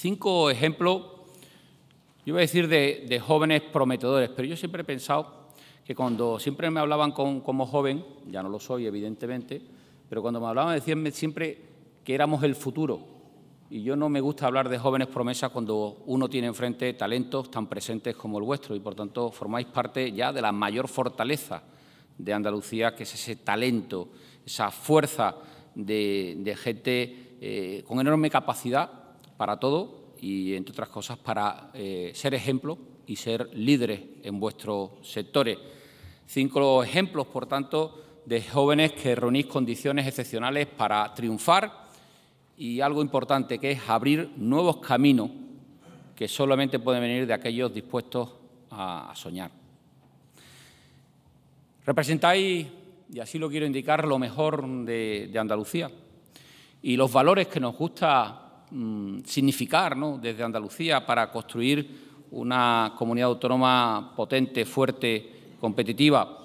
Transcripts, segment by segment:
cinco ejemplos, yo voy a decir de, jóvenes prometedores, pero yo siempre he pensado que cuando siempre me hablaban como joven, ya no lo soy evidentemente, pero cuando me hablaban decían siempre que éramos el futuro. Y yo no me gusta hablar de jóvenes promesas cuando uno tiene enfrente talentos tan presentes como el vuestro y por tanto formáis parte ya de la mayor fortaleza de Andalucía, que es ese talento, esa fuerza de, gente eh, con enorme capacidad para todo y, entre otras cosas, para eh, ser ejemplo y ser líderes en vuestros sectores. Cinco ejemplos, por tanto, de jóvenes que reunís condiciones excepcionales para triunfar y algo importante que es abrir nuevos caminos que solamente pueden venir de aquellos dispuestos a, soñar. Representáis, y así lo quiero indicar, lo mejor de, de Andalucía y los valores que nos gusta Mm, significar desde Andalucía para construir una comunidad autónoma potente, fuerte, competitiva.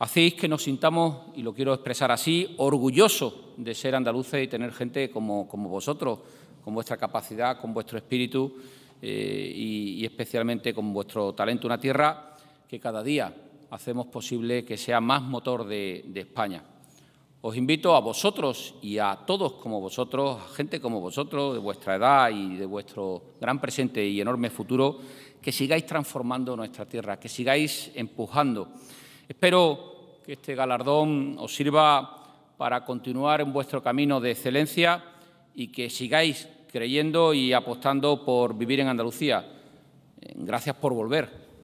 Hacéis que nos sintamos, y lo quiero expresar así, orgullosos de ser andaluces y tener gente como, vosotros, con vuestra capacidad, con vuestro espíritu eh, y, especialmente con vuestro talento. Una tierra que cada día hacemos posible que sea más motor de España. Os invito a vosotros y a todos como vosotros, a gente como vosotros, de vuestra edad y de vuestro gran presente y enorme futuro, que sigáis transformando nuestra tierra, que sigáis empujando. Espero que este galardón os sirva para continuar en vuestro camino de excelencia y que sigáis creyendo y apostando por vivir en Andalucía. Gracias por volver.